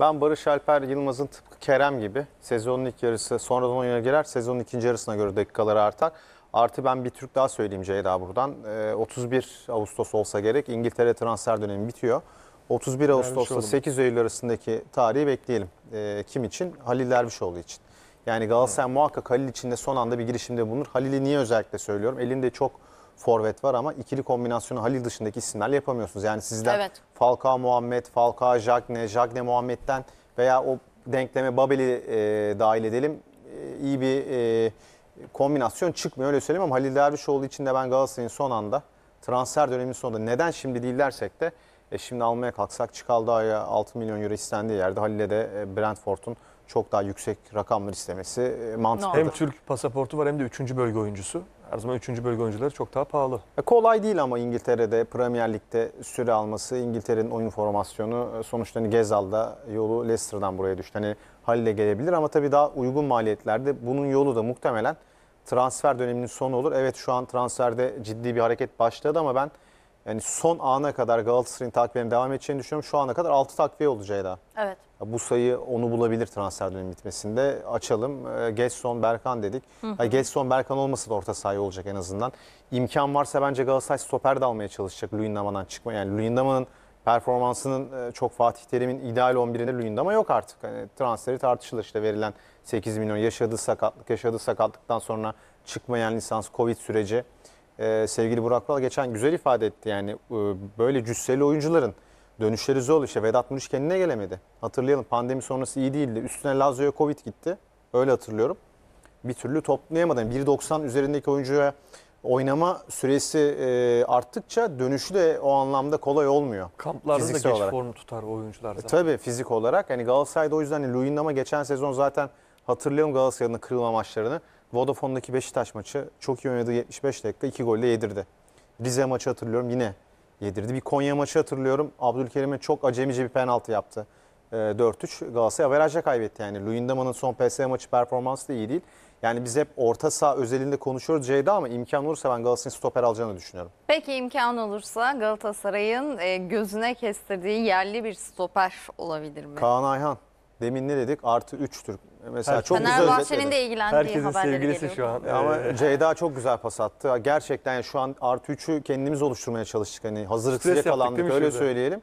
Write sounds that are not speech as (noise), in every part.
Ben Barış Alper Yılmaz'ın tıpkı Kerem gibi sezonun ilk yarısı sonradan oyuna girer, sezonun ikinci yarısına göre dakikaları artar. Artı ben bir Türk daha söyleyeyim Ceyda buradan. E, ee, 31 Ağustos olsa gerek İngiltere transfer dönemi bitiyor. 31 Ağustos'ta 8 Eylül arasındaki tarihi bekleyelim. E, kim için? Halil Dervişoğlu için. Yani Galatasaray muhakkak Halil için de son anda bir girişimde bulunur. Halil'i niye özellikle söylüyorum? Elinde çok forvet var ama ikili kombinasyonu Halil dışındaki isimlerle yapamıyorsunuz. Yani sizden evet. Falcao Muhammed, Falcao Jagne, Jagne Muhammed'den veya o denkleme Babel'i e, dahil edelim. E, iyi bir e, kombinasyon çıkmıyor öyle söyleyeyim ama Halil Dervişoğlu için de ben Galatasaray'ın son anda transfer döneminin sonunda neden şimdi değil dersek de e, şimdi almaya kalksak çıkaldı Çikaldağ'a 6 milyon euro istendiği yerde Halil'e de e, Brentford'un çok daha yüksek rakamlar istemesi e, mantıklı. Hem Türk pasaportu var hem de 3. bölge oyuncusu. Her zaman 3. bölge oyuncuları çok daha pahalı. E, kolay değil ama İngiltere'de Premier Lig'de süre alması, İngiltere'nin oyun formasyonu e, sonuçta hani Gezal'da yolu Leicester'dan buraya düştü. Hani Halil'e gelebilir ama tabii daha uygun maliyetlerde bunun yolu da muhtemelen transfer döneminin sonu olur. Evet şu an transferde ciddi bir hareket başladı ama ben yani son ana kadar Galatasaray'ın takviyelerine devam edeceğini düşünüyorum. Şu ana kadar 6 takviye olacağı da. Evet. Bu sayı onu bulabilir transfer dönemi bitmesinde. Açalım. Ee, Getson, Berkan dedik. Hı hı. Getson, Berkan olmasa da orta sahaya olacak en azından. İmkan varsa bence Galatasaray stoper de almaya çalışacak Luyendama'dan çıkma. Yani Luyendama'nın performansının e, çok Fatih Terim'in ideal 11'inde Luyendama yok artık. Yani transferi tartışılır işte verilen 8 milyon yaşadığı sakatlık, yaşadığı sakatlıktan sonra çıkmayan lisans, Covid süreci. Ee, sevgili Burak Bal geçen güzel ifade etti yani e, böyle cüsseli oyuncuların Dönüşleri zor işte. Vedat Muriç kendine gelemedi. Hatırlayalım pandemi sonrası iyi değildi. Üstüne Lazio'ya Covid gitti. Öyle hatırlıyorum. Bir türlü toplayamadı. Yani 1.90 üzerindeki oyuncuya oynama süresi e, arttıkça dönüşü de o anlamda kolay olmuyor. Kamplarda da geç olarak. formu tutar oyuncular e, zaten. E, tabii fizik olarak. Yani Galatasaray'da o yüzden hani Luyendam'a geçen sezon zaten hatırlayalım Galatasaray'ın kırılma maçlarını. Vodafone'daki Beşiktaş maçı çok iyi oynadı 75 dakika 2 golle yedirdi. Rize maçı hatırlıyorum yine yedirdi. Bir Konya maçı hatırlıyorum. Abdülkerim'e çok acemice bir penaltı yaptı. E, ee, 4-3 Galatasaray averajla kaybetti. Yani Luyendama'nın son PS maçı performansı da iyi değil. Yani biz hep orta saha özelinde konuşuyoruz Ceyda ama imkan olursa ben Galatasaray'ın stoper alacağını düşünüyorum. Peki imkan olursa Galatasaray'ın e, gözüne kestirdiği yerli bir stoper olabilir mi? Kaan Ayhan. Demin ne dedik? Artı 3'tür. Mesela çok güzel özetledin. Fenerbahçe'nin de ilgilendiği Herkesin haberleri sevgilisi geliyor. şu an. Ama ee, Ceyda çok güzel pas attı. Gerçekten yani şu an artı 3'ü kendimiz oluşturmaya çalıştık. Hani hazırlıksız Stres yaptık yakalandık öyle şurada? söyleyelim.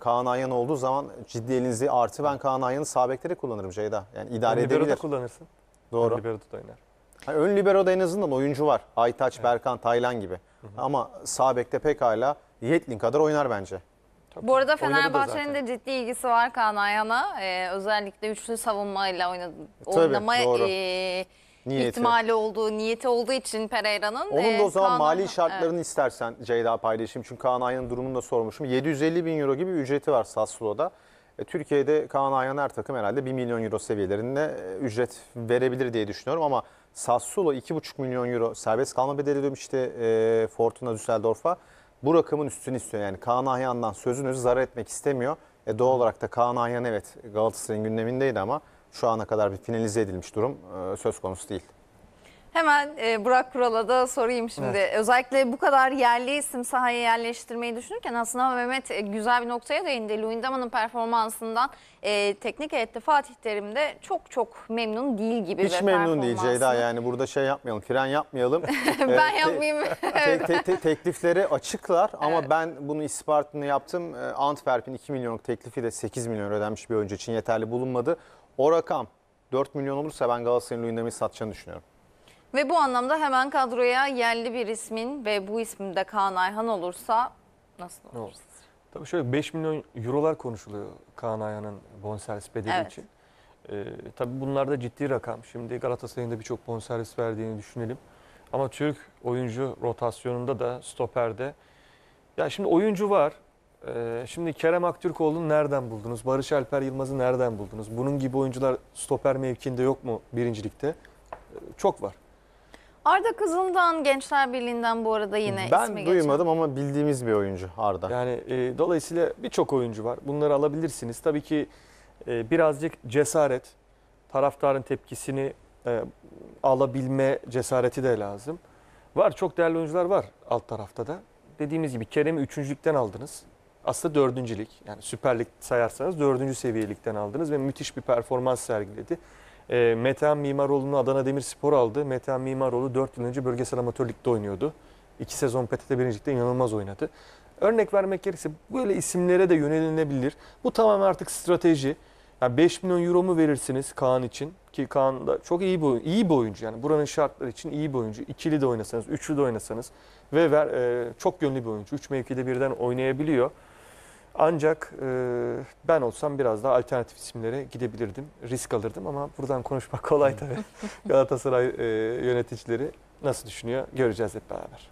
Kaan Ayhan olduğu zaman ciddi elinizi artı ben Kaan Ayhan'ı sağ de kullanırım Ceyda. Yani idare libero da kullanırsın. Doğru. Libero da oynar. Ha, ön libero'da en azından oyuncu var. Aytaç, Berkan, Taylan gibi. Ama sağ bekte pekala Yetlin kadar oynar bence. Tabii. Bu arada Fenerbahçe'nin de ciddi ilgisi var Kaan Ayhan'a. Ee, özellikle üçlü savunmayla oynadı, e, oynama e, ihtimali olduğu, niyeti olduğu için Pereira'nın. Onun da e, o zaman Kaan'ın- mali şartlarını istersen Ceyda paylaşayım. Çünkü Kaan Ayhan'ın durumunu da sormuşum. 750 bin euro gibi bir ücreti var Sassuolo'da. E, Türkiye'de Kaan Ayhan her takım herhalde 1 milyon euro seviyelerinde ücret verebilir diye düşünüyorum ama Sassuolo 2,5 milyon euro serbest kalma bedeli ödemişti Fortuna Düsseldorf'a bu rakamın üstünü istiyor. Yani Kaan Ayhan'dan sözünüzü zarar etmek istemiyor. E doğal olarak da Kaan Ayhan evet Galatasaray'ın gündemindeydi ama şu ana kadar bir finalize edilmiş durum e, söz konusu değil. Hemen e, Burak Kural'a da sorayım şimdi. Evet. Özellikle bu kadar yerli isim sahaya yerleştirmeyi düşünürken aslında Mehmet e, güzel bir noktaya değindi. Luindama'nın performansından e, teknik heyette Fatih Terim de çok çok memnun değil gibi. Hiç memnun değil Ceyda yani burada şey yapmayalım, fren yapmayalım. (laughs) E, ben Ee, yapmayayım. (laughs) Te- te- te- teklifleri açıklar ama ben bunu ispatını yaptım. Ee, Antwerp'in 2 milyonluk teklifi de 8 milyon ödenmiş bir oyuncu için yeterli bulunmadı. O rakam 4 milyon olursa ben Galatasaray'ın Luyendam'ı satacağını düşünüyorum. Ve bu anlamda hemen kadroya yerli bir ismin ve bu ismin Kaan Ayhan olursa nasıl olur? olur? Tabii şöyle 5 milyon eurolar konuşuluyor Kaan Ayhan'ın bonservis bedeli evet. için. Ee, tabii bunlar da ciddi rakam. Şimdi Galatasaray'ın da birçok bonservis verdiğini düşünelim. Ama Türk oyuncu rotasyonunda da stoperde. Ya şimdi oyuncu var. Ee, şimdi Kerem Aktürkoğlu'nu nereden buldunuz? Barış Alper Yılmaz'ı nereden buldunuz? Bunun gibi oyuncular stoper mevkinde yok mu birincilikte? Ee, çok var. Arda Kızıl'dan Gençler Birliği'nden bu arada yine ben ismi geçen. duymadım ama bildiğimiz bir oyuncu Arda. Yani e, dolayısıyla birçok oyuncu var. Bunları alabilirsiniz. Tabii ki e, birazcık cesaret, taraftarın tepkisini e, alabilme cesareti de lazım. Var çok değerli oyuncular var alt tarafta da. Dediğimiz gibi Kerem'i üçüncülükten aldınız. Aslında dördüncülük yani süperlik sayarsanız dördüncü seviyelikten aldınız ve müthiş bir performans sergiledi. E, Metehan Mimaroğlu'nu Adana Demirspor aldı. Metehan Mimaroğlu 4 yıl önce bölgesel amatör ligde oynuyordu. 2 sezon PTT birincilikte inanılmaz oynadı. Örnek vermek gerekirse böyle isimlere de yönelinebilir. Bu tamamen artık strateji. Yani 5 milyon euro mu verirsiniz Kaan için? Ki Kaan da çok iyi bir, oyuncu, iyi bir oyuncu. Yani buranın şartları için iyi bir oyuncu. İkili de oynasanız, üçlü de oynasanız ve ver, e, çok yönlü bir oyuncu. üç mevkide birden oynayabiliyor. Ancak e, ben olsam biraz daha alternatif isimlere gidebilirdim. Risk alırdım ama buradan konuşmak kolay tabii. (laughs) Galatasaray e, yöneticileri nasıl düşünüyor göreceğiz hep beraber.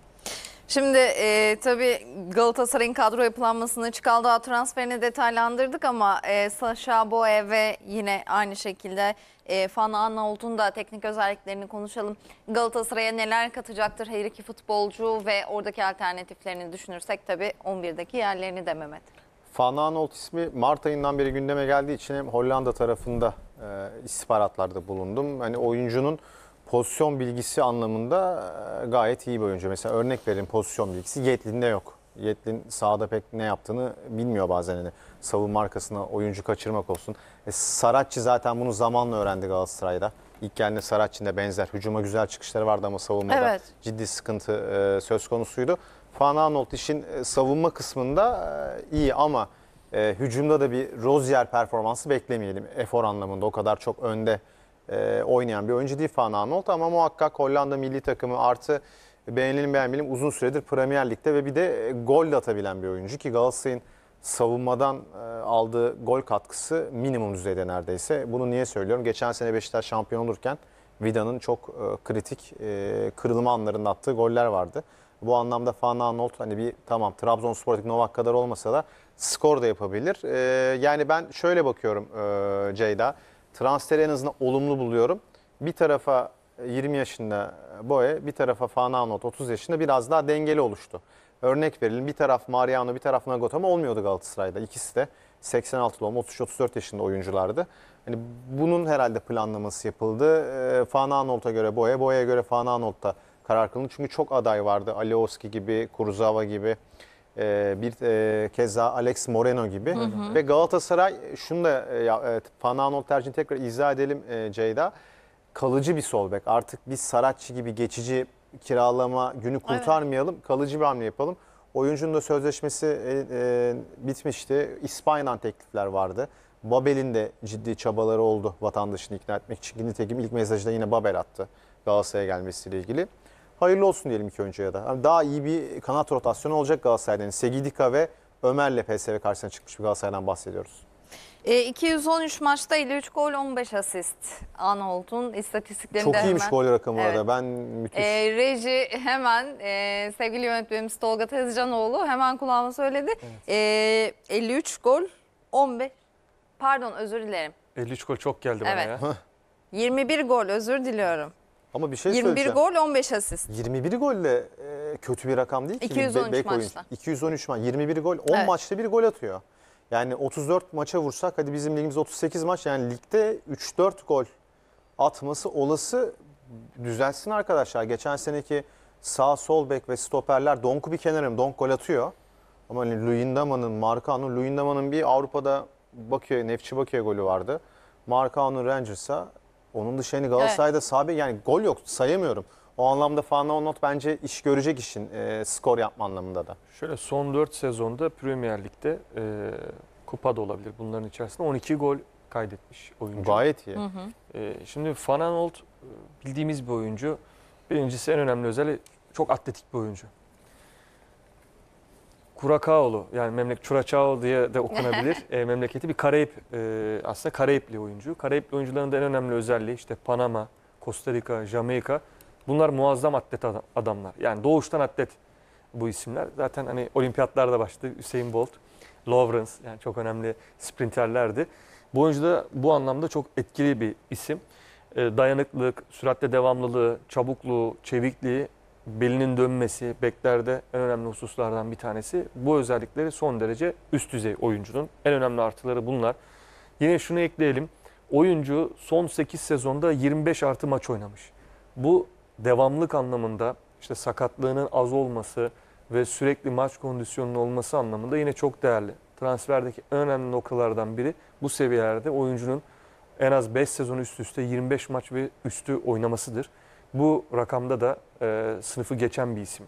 Şimdi e, tabii Galatasaray'ın kadro yapılanmasını açık transferini detaylandırdık ama e, Sasha Boe ve yine aynı şekilde e, Fana Anna da teknik özelliklerini konuşalım. Galatasaray'a neler katacaktır her iki futbolcu ve oradaki alternatiflerini düşünürsek tabii 11'deki yerlerini de Mehmet. Van Aanholt ismi Mart ayından beri gündeme geldiği için hem Hollanda tarafında e, istihbaratlarda bulundum. Hani oyuncunun pozisyon bilgisi anlamında e, gayet iyi bir oyuncu. Mesela örnek verin pozisyon bilgisi Yetlin'de yok. Yetlin sahada pek ne yaptığını bilmiyor bazen. Hani savunma arkasına oyuncu kaçırmak olsun. E, Saratçı zaten bunu zamanla öğrendi Galatasaray'da. İlk geldiğinde Saratçı'nda benzer hücuma güzel çıkışları vardı ama savunmada evet. ciddi sıkıntı e, söz konusuydu. Fana Anolt işin e, savunma kısmında e, iyi ama e, hücumda da bir Rozier performansı beklemeyelim. Efor anlamında o kadar çok önde e, oynayan bir oyuncu değil Fana Anolt ama muhakkak Hollanda milli takımı artı beğenelim beğenmeyelim uzun süredir Premier Lig'de ve bir de e, gol de atabilen bir oyuncu ki Galatasaray'ın savunmadan aldığı gol katkısı minimum düzeyde neredeyse. Bunu niye söylüyorum? Geçen sene Beşiktaş şampiyon olurken Vida'nın çok kritik kırılma anlarında attığı goller vardı. Bu anlamda Fana Anolt hani bir tamam Trabzonspor'daki Novak kadar olmasa da skor da yapabilir. E, yani ben şöyle bakıyorum e, Ceyda. Transferi en azından olumlu buluyorum. Bir tarafa 20 yaşında Boye, bir tarafa Fana Anolt 30 yaşında biraz daha dengeli oluştu. Örnek verelim bir taraf Mariano bir taraf Nagatomo olmuyordu Galatasaray'da. İkisi de 86 doğumlu 33-34 yaşında oyunculardı. Hani bunun herhalde planlaması yapıldı. E, ee, Fana Anolt'a göre Boya, Boya'ya göre Fana Anolt'ta karar kılındı. Çünkü çok aday vardı. Alioski gibi, Kuruzava gibi, e, bir e, keza Alex Moreno gibi. Hı hı. Ve Galatasaray, şunu da e, Pananol e, tercihini tekrar izah edelim e, Ceyda. Kalıcı bir sol bek. Artık biz Saratçı gibi geçici kiralama günü kurtarmayalım. Evet. Kalıcı bir hamle yapalım. Oyuncunun da sözleşmesi e, e, bitmişti. İspanya'dan teklifler vardı. Babel'in de ciddi çabaları oldu vatandaşını ikna etmek için. Nitekim ilk mesajda yine Babel attı Galatasaray'a gelmesiyle ilgili hayırlı olsun diyelim ki önce ya da. Yani daha iyi bir kanat rotasyonu olacak Galatasaray'dan. Segidika ve Ömer'le PSV karşısına çıkmış bir Galatasaray'dan bahsediyoruz. E, 213 maçta 53 gol 15 asist An Anold'un istatistiklerinde Çok iyiymiş hemen, gol rakamı evet. arada ben müthiş. E, reji hemen e, sevgili yönetmenimiz Tolga Tezcanoğlu hemen kulağıma söyledi. Evet. E, 53 gol 15 pardon özür dilerim. 53 gol çok geldi evet. ya. 21 gol özür diliyorum. Ama bir şey 21 gol 15 asist. 21 golle e, kötü bir rakam değil ki. 213 Be maçta. 213 maç. 21 gol 10 Evet. maçta bir gol atıyor. Yani 34 maça vursak hadi bizim ligimiz 38 maç yani ligde 3-4 gol atması olası düzelsin arkadaşlar. Geçen seneki sağ sol bek ve stoperler Donk'u bir kenara Donk gol atıyor. Ama hani Luyendama'nın, Marcao'nun, Luyendama'nın bir Avrupa'da Bakü'ye, Nefçi Bakü'ye golü vardı. Marcao'nun Rangers'a onun dışında yani Galatasaray'da sabit yani gol yok sayamıyorum. O anlamda Fana Not bence iş görecek işin e, skor yapma anlamında da. Şöyle son 4 sezonda Premier Lig'de e, kupa da olabilir bunların içerisinde 12 gol kaydetmiş oyuncu. Gayet iyi. E, şimdi Van Aanholt e, bildiğimiz bir oyuncu. Birincisi en önemli özelliği çok atletik bir oyuncu. Kurakaoğlu yani memleket Çuraçao diye de okunabilir (laughs) e, memleketi bir Karayip e, aslında Karayipli oyuncu. Karayipli oyuncuların da en önemli özelliği işte Panama, Costa Rica, Jamaika bunlar muazzam atlet adamlar. Yani doğuştan atlet bu isimler. Zaten hani olimpiyatlarda başladı Hüseyin Bolt, Lawrence yani çok önemli sprinterlerdi. Bu oyuncu da bu anlamda çok etkili bir isim. E, dayanıklılık, süratle devamlılığı, çabukluğu, çevikliği belinin dönmesi beklerde en önemli hususlardan bir tanesi. Bu özellikleri son derece üst düzey oyuncunun. En önemli artıları bunlar. Yine şunu ekleyelim. Oyuncu son 8 sezonda 25 artı maç oynamış. Bu devamlık anlamında işte sakatlığının az olması ve sürekli maç kondisyonunun olması anlamında yine çok değerli. Transferdeki en önemli noktalardan biri bu seviyelerde oyuncunun en az 5 sezon üst üste 25 maç ve üstü oynamasıdır. Bu rakamda da e, sınıfı geçen bir isim.